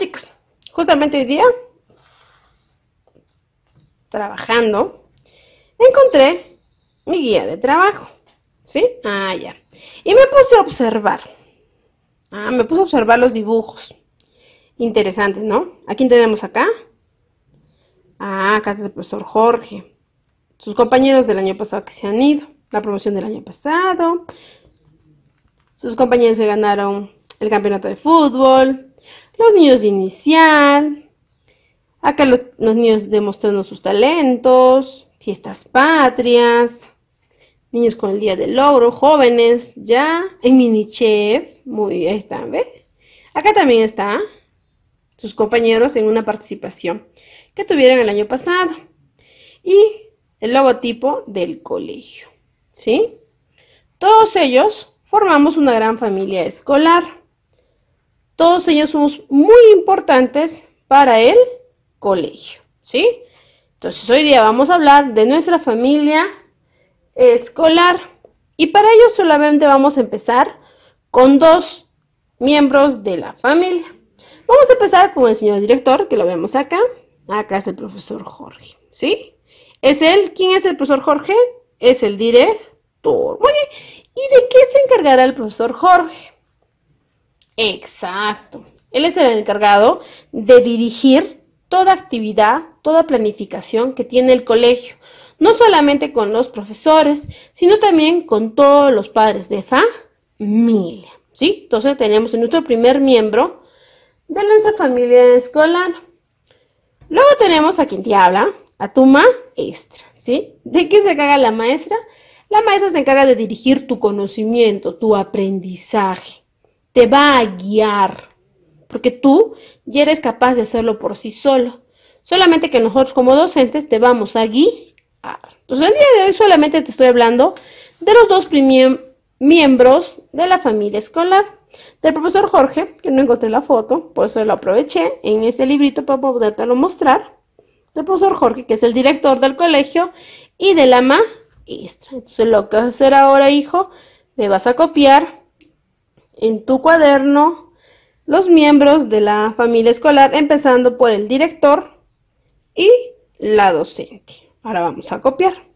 chicos, justamente hoy día, trabajando, encontré mi guía de trabajo. ¿Sí? Ah, ya. Y me puse a observar. Ah, me puse a observar los dibujos. Interesantes, ¿no? ¿A quién tenemos acá? Ah, acá está el profesor Jorge. Sus compañeros del año pasado que se han ido. La promoción del año pasado. Sus compañeros que ganaron el campeonato de fútbol los niños de inicial, acá los, niños demostrando sus talentos, fiestas patrias, niños con el día del logro, jóvenes, ya, en mini chef, muy, ahí están, ¿ve? Acá también está sus compañeros en una participación que tuvieron el año pasado. Y el logotipo del colegio, ¿sí? Todos ellos formamos una gran familia escolar. Todos ellos somos muy importantes para el colegio, ¿sí? Entonces hoy día vamos a hablar de nuestra familia escolar y para ello solamente vamos a empezar con dos miembros de la familia. Vamos a empezar con el señor director, que lo vemos acá. Acá es el profesor Jorge, ¿sí? Es él, ¿quién es el profesor Jorge? Es el director. ¿Y de qué se encargará el profesor Jorge? Exacto. Él es el encargado de dirigir toda actividad, toda planificación que tiene el colegio, no solamente con los profesores, sino también con todos los padres de familia. ¿Sí? Entonces tenemos nuestro primer miembro de nuestra familia escolar. Luego tenemos a quien te habla, a tu maestra, ¿sí? ¿De qué se encarga la maestra? La maestra se encarga de dirigir tu conocimiento, tu aprendizaje te va a guiar, porque tú ya eres capaz de hacerlo por sí solo. Solamente que nosotros como docentes te vamos a guiar. Entonces, el día de hoy solamente te estoy hablando de los dos miembros de la familia escolar. Del profesor Jorge, que no encontré la foto, por eso lo aproveché en este librito para podértelo mostrar. Del profesor Jorge, que es el director del colegio, y de la maestra. Entonces, lo que vas a hacer ahora, hijo, me vas a copiar en tu cuaderno los miembros de la familia escolar, empezando por el director y la docente. Ahora vamos a copiar.